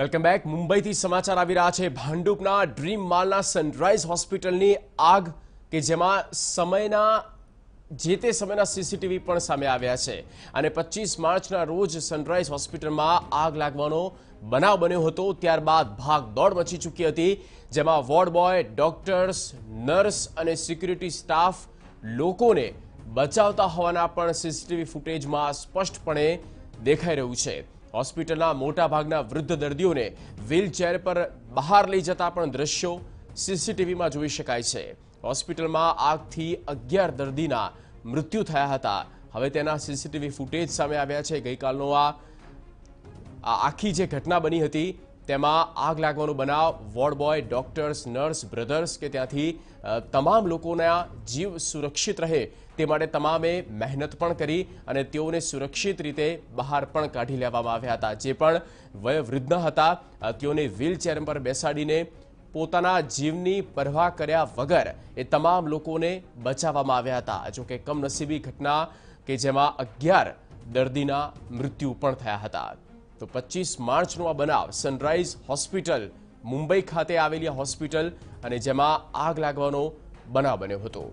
welcome back મુંબઈથી સમાચાર આવી રહ્યા છે ભાંડુપના ડ્રીમ માલના સનરાઈઝ હોસ્પિટલની આગ કે જેમાં સમયના જે તે સમયના સીસીટીવી પણ સામે આવ્યા છે અને પચીસ માર્ચના રોજ સનરાઈઝ હોસ્પિટલમાં આગ લાગવાનો બનાવ બન્યો હતો ત્યારબાદ ભાગ દોડ મચી ચૂકી હતી જેમાં વોર્ડ બોય ડોક્ટર્સ નર્સ અને સિક્યુરિટી સ્ટાફ લોકોને બચાવતા હોવાના પણ સીસીટીવી ફૂટેજમાં સ્પષ્ટપણે દેખાઈ રહ્યું છે હોસ્પિટલના મોટાભાગના વૃદ્ધ દર્દીઓને વ્હીલચેર પર બહાર લઈ જતા પણ દ્રશ્યો સીસીટીવીમાં જોઈ શકાય છે હોસ્પિટલમાં આગથી અગિયાર દર્દીના મૃત્યુ થયા હતા હવે તેના સીસીટીવી ફૂટેજ સામે આવ્યા છે ગઈકાલનો આ આખી જે ઘટના બની હતી તેમાં આગ લાગવાનું બનવા ward boy doctors nurse brothers કે ત્યાંથી તમામ લોકોના જીવ સુરક્ષિત રહે તે માટે તમામે મહેનત પણ કરી અને તેઓને સુરક્ષિત રીતે બહાર પણ કાઢી લેવામાં આવ્યા હતા જે પણ વય વૃદ્ધન હતા તેઓને व्हीલચેર પર બેસાડીને પોતાના જીવની પરવા કર્યા વગર એ તમામ લોકોને બચાવવામાં આવ્યા હતા જો કે કમનસીબી ઘટના કે જેમાં 11 દર્દીના મૃત્યુ પણ થયા હતા તો પચીસ માર્ચનો આ બનાવ સનરાઈઝ હોસ્પિટલ મુંબઈ ખાતે આવેલી હોસ્પિટલ અને જેમાં આગ લાગવાનો બનાવ બન્યો હતો